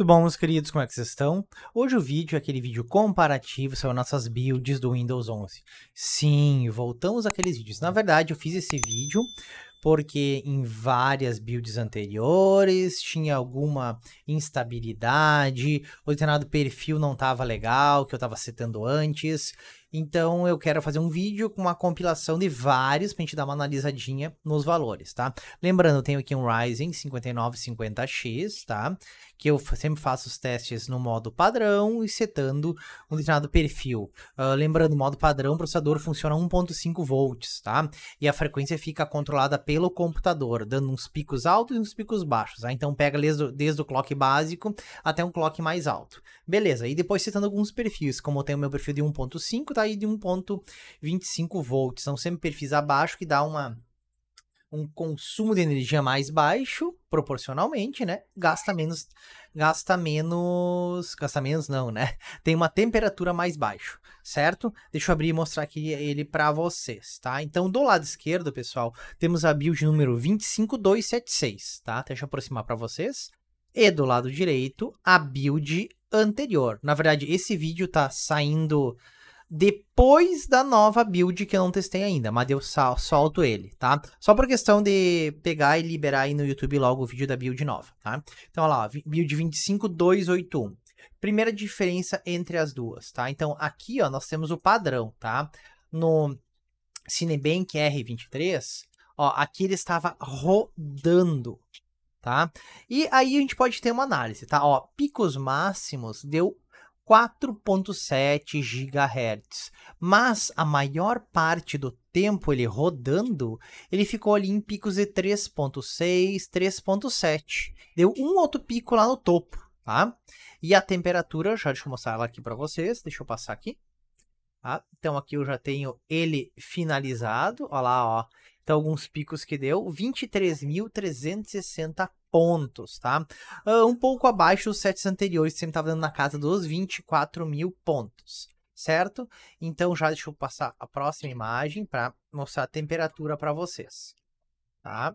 Tudo bom, meus queridos? Como é que vocês estão? Hoje o vídeo é aquele vídeo comparativo sobre nossas builds do Windows 11. Sim, voltamos àqueles vídeos. Na verdade, eu fiz esse vídeo porque em várias builds anteriores tinha alguma instabilidade, o determinado perfil não estava legal, que eu estava setando antes. Então eu quero fazer um vídeo com uma compilação de vários para a gente dar uma analisadinha nos valores, tá? Lembrando, eu tenho aqui um Ryzen 5950X, tá? que eu sempre faço os testes no modo padrão e setando um determinado perfil. Uh, lembrando, modo padrão, o processador funciona 1.5 volts, tá? E a frequência fica controlada pelo computador, dando uns picos altos e uns picos baixos. Tá? Então pega desde, desde o clock básico até um clock mais alto. Beleza, e depois setando alguns perfis, como eu tenho meu perfil de 1.5, tá? E de 1.25 volts. São sempre perfis abaixo que dá uma um consumo de energia mais baixo, proporcionalmente, né? Gasta menos, gasta menos, gasta menos não, né? Tem uma temperatura mais baixa, certo? Deixa eu abrir e mostrar aqui ele para vocês, tá? Então, do lado esquerdo, pessoal, temos a build número 25276, tá? Deixa eu aproximar para vocês. E do lado direito, a build anterior. Na verdade, esse vídeo tá saindo depois da nova build que eu não testei ainda, mas eu solto ele, tá? Só por questão de pegar e liberar aí no YouTube logo o vídeo da build nova, tá? Então, olha lá, build 25281. Primeira diferença entre as duas, tá? Então, aqui, ó, nós temos o padrão, tá? No Cinebank R23, ó, aqui ele estava rodando, tá? E aí a gente pode ter uma análise, tá? Ó, picos máximos deu 4.7 GHz, mas a maior parte do tempo ele rodando, ele ficou ali em picos de 3.6, 3.7. Deu um outro pico lá no topo, tá? E a temperatura, já deixa eu mostrar ela aqui para vocês, deixa eu passar aqui. Tá? Então aqui eu já tenho ele finalizado, olha lá, ó. Então alguns picos que deu, 23.360 pontos, tá? Ah, um pouco abaixo dos sets anteriores, sempre estava dando na casa dos 24 mil pontos, certo? Então já deixa eu passar a próxima imagem para mostrar a temperatura para vocês, tá?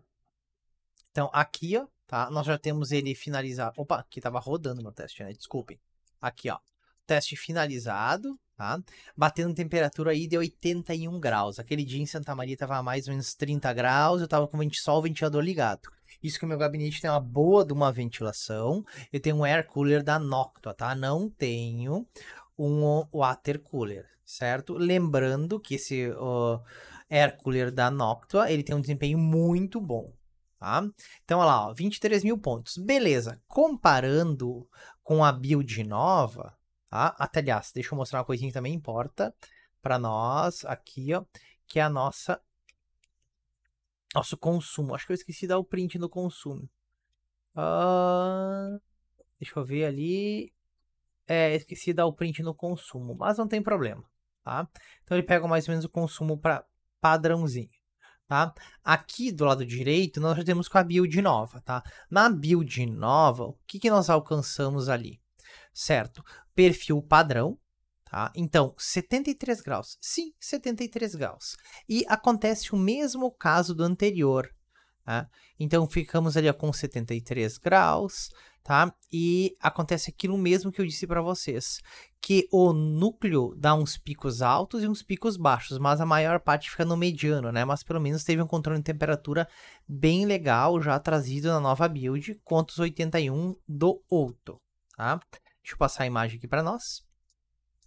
Então aqui, ó, tá? Nós já temos ele finalizado. Opa, aqui estava rodando meu teste, né? Desculpem. Aqui, ó, teste finalizado, tá? Batendo temperatura aí de 81 graus. Aquele dia em Santa Maria tava mais ou menos 30 graus, eu tava com o o ventilador ligado. Isso que o meu gabinete tem uma boa de uma ventilação. Eu tenho um air cooler da Noctua, tá? Não tenho um water cooler, certo? Lembrando que esse uh, air cooler da Noctua, ele tem um desempenho muito bom, tá? Então, olha lá, ó, 23 mil pontos. Beleza, comparando com a build nova, tá? Até, aliás, deixa eu mostrar uma coisinha que também importa para nós aqui, ó, que é a nossa nosso consumo. Acho que eu esqueci de dar o print no consumo. Ah, deixa eu ver ali. É, esqueci de dar o print no consumo, mas não tem problema, tá? Então ele pega mais ou menos o consumo para padrãozinho, tá? Aqui do lado direito nós já temos com a build nova, tá? Na build nova, o que, que nós alcançamos ali? Certo, perfil padrão, ah, então, 73 graus. Sim, 73 graus. E acontece o mesmo caso do anterior. Tá? Então, ficamos ali ó, com 73 graus, tá? E acontece aquilo mesmo que eu disse para vocês, que o núcleo dá uns picos altos e uns picos baixos, mas a maior parte fica no mediano, né? Mas pelo menos teve um controle de temperatura bem legal, já trazido na nova build, contos 81 do outro, tá? Deixa eu passar a imagem aqui para nós.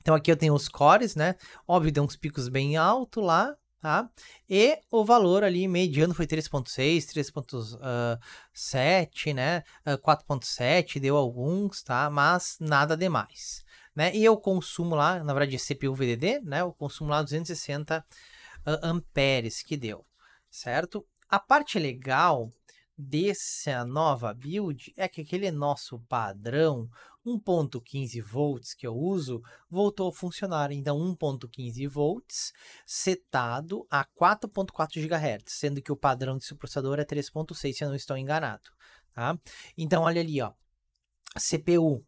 Então aqui eu tenho os cores, né? Óbvio, deu uns picos bem alto lá, tá? E o valor ali mediano foi 3.6, 3.7, ah, né? 4.7, ah, deu alguns, tá? Mas nada demais, né? E eu consumo lá, na verdade, CPU VDD, né? Eu consumo lá 260 ah, amperes que deu, certo? A parte legal dessa nova build é que aquele nosso padrão 1.15 volts que eu uso voltou a funcionar. Então 1.15 volts setado a 4.4 GHz, sendo que o padrão desse processador é 3.6 se eu não estou enganado. Tá? Então olha ali, ó, CPU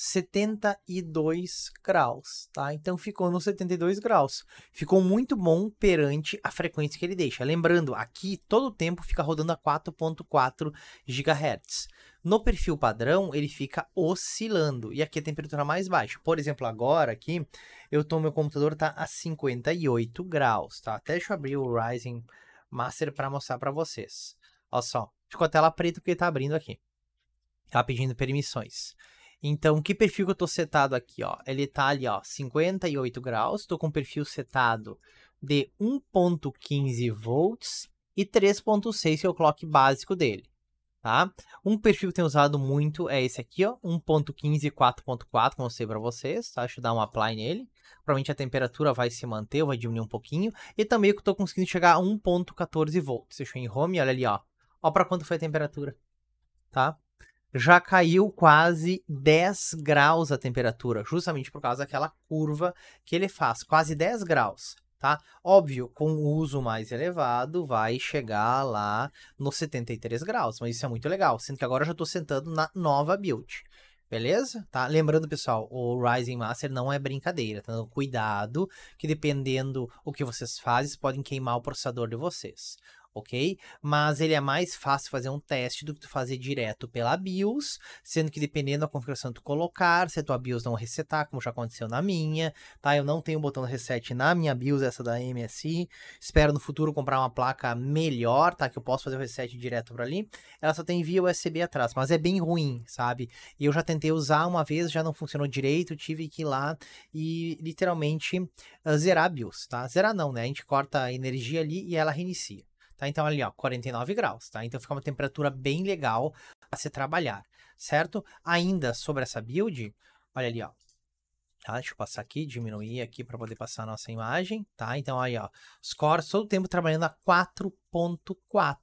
72 graus, tá? Então ficou nos 72 graus. Ficou muito bom perante a frequência que ele deixa. Lembrando, aqui todo o tempo fica rodando a 4.4 GHz. No perfil padrão, ele fica oscilando e aqui a temperatura mais baixa. Por exemplo, agora aqui, eu tô meu computador tá a 58 graus, tá? Até deixa eu abrir o Ryzen Master para mostrar para vocês. Olha só, ficou a tela preta porque tá abrindo aqui. Tá pedindo permissões. Então, que perfil que eu tô setado aqui, ó? Ele tá ali, ó, 58 graus. Tô com perfil setado de 1.15 volts e 3.6 que é o clock básico dele, tá? Um perfil que tem usado muito é esse aqui, ó, 1.15 4.4, como eu sei para vocês, tá? Deixa eu dar um apply nele. Provavelmente a temperatura vai se manter, vai diminuir um pouquinho. E também eu tô conseguindo chegar a 1.14 volts. Deixa eu em home, olha ali, ó. Ó para quanto foi a temperatura, tá? já caiu quase 10 graus a temperatura, justamente por causa daquela curva que ele faz, quase 10 graus, tá? Óbvio, com o uso mais elevado, vai chegar lá nos 73 graus, mas isso é muito legal, sendo que agora eu já estou sentando na nova build. Beleza? Tá? Lembrando, pessoal, o Rising Master não é brincadeira, tá? Então, cuidado, que dependendo o que vocês fazem, podem queimar o processador de vocês ok? Mas ele é mais fácil fazer um teste do que tu fazer direto pela BIOS, sendo que dependendo da configuração que tu colocar, se a tua BIOS não resetar, como já aconteceu na minha, tá? Eu não tenho o botão reset na minha BIOS, essa da MSI. Espero no futuro comprar uma placa melhor, tá? Que eu posso fazer o reset direto por ali. Ela só tem via USB atrás, mas é bem ruim, sabe? E eu já tentei usar uma vez, já não funcionou direito, tive que ir lá e literalmente eh, zerar a BIOS, tá? Zerar não, né? A gente corta a energia ali e ela reinicia tá? Então ali, ó, 49 graus, tá? Então fica uma temperatura bem legal pra se trabalhar, certo? Ainda sobre essa build, olha ali, ó, Tá, deixa eu passar aqui, diminuir aqui para poder passar a nossa imagem, tá? Então aí, ó, scores todo o tempo trabalhando a 4.4,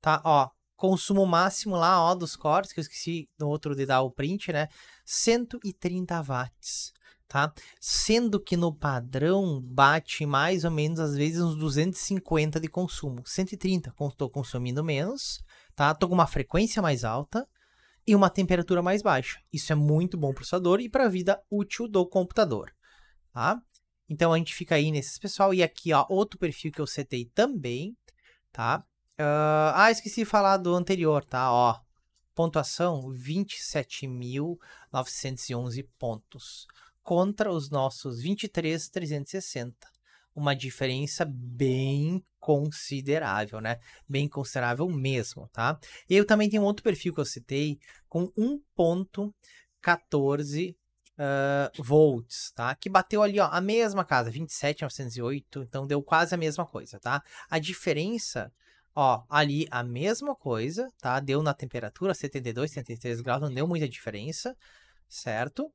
tá? Ó, consumo máximo lá, ó, dos cores, que eu esqueci no outro de dar o print, né? 130 watts, tá? Sendo que no padrão bate mais ou menos às vezes uns 250 de consumo, 130, estou consumindo menos, tá? Tô com uma frequência mais alta e uma temperatura mais baixa. Isso é muito bom para o processador e para a vida útil do computador, tá? Então a gente fica aí nesses pessoal e aqui ó, outro perfil que eu setei também, tá? Uh, ah, esqueci de falar do anterior, tá? Ó, pontuação 27.911 pontos contra os nossos 23,360. Uma diferença bem considerável, né? Bem considerável mesmo, tá? E eu também tenho outro perfil que eu citei com 1.14 uh, ah, volts, tá? Que bateu ali, ó, a mesma casa, 27,908, então deu quase a mesma coisa, tá? A diferença Ó, ali a mesma coisa, tá? Deu na temperatura 72, 73 graus, não deu muita diferença, certo?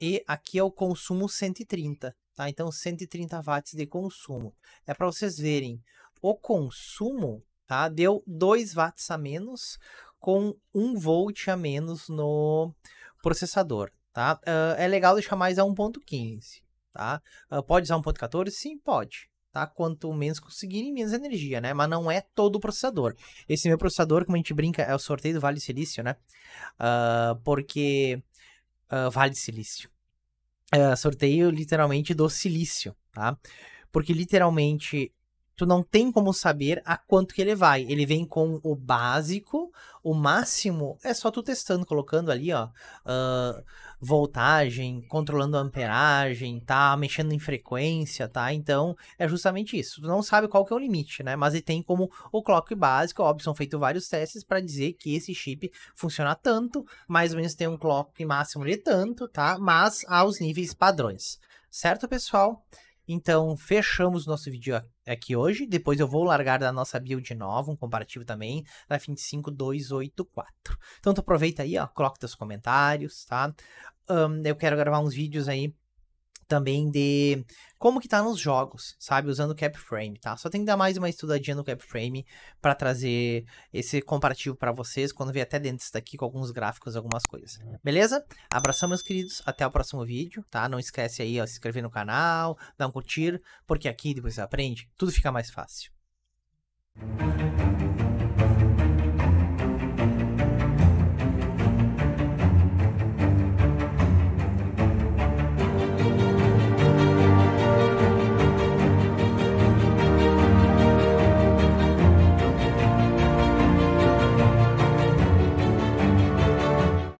E aqui é o consumo 130, tá? Então 130 watts de consumo. É para vocês verem, o consumo, tá? Deu 2 watts a menos com 1 volt a menos no processador, tá? Uh, é legal deixar mais a 1.15, tá? Uh, pode usar 1.14? Sim, pode. Tá? Quanto menos conseguirem, menos energia, né? Mas não é todo o processador. Esse meu processador, como a gente brinca, é o sorteio do Vale Silício, né? Uh, porque uh, Vale Silício. Uh, sorteio literalmente do silício, tá? Porque literalmente tu não tem como saber a quanto que ele vai. Ele vem com o básico, o máximo é só tu testando, colocando ali, ó, uh, voltagem, controlando a amperagem, tá, mexendo em frequência, tá? Então, é justamente isso. Tu não sabe qual que é o limite, né? Mas ele tem como o clock básico, óbvio, são feitos vários testes para dizer que esse chip funciona tanto, mais ou menos tem um clock máximo de tanto, tá? Mas aos níveis padrões. Certo, pessoal? Então, fechamos nosso vídeo aqui hoje. Depois eu vou largar da nossa build de novo, um comparativo também, da 25284. Então, tu aproveita aí, ó, coloca teus comentários, tá? Um, eu quero gravar uns vídeos aí também de como que tá nos jogos, sabe? Usando o CapFrame, tá? Só tem que dar mais uma estudadinha no CapFrame para trazer esse comparativo para vocês, quando vier até dentro disso daqui com alguns gráficos, algumas coisas. Beleza? Abração, meus queridos. Até o próximo vídeo, tá? Não esquece aí, ó, se inscrever no canal, dar um curtir, porque aqui depois você aprende, tudo fica mais fácil.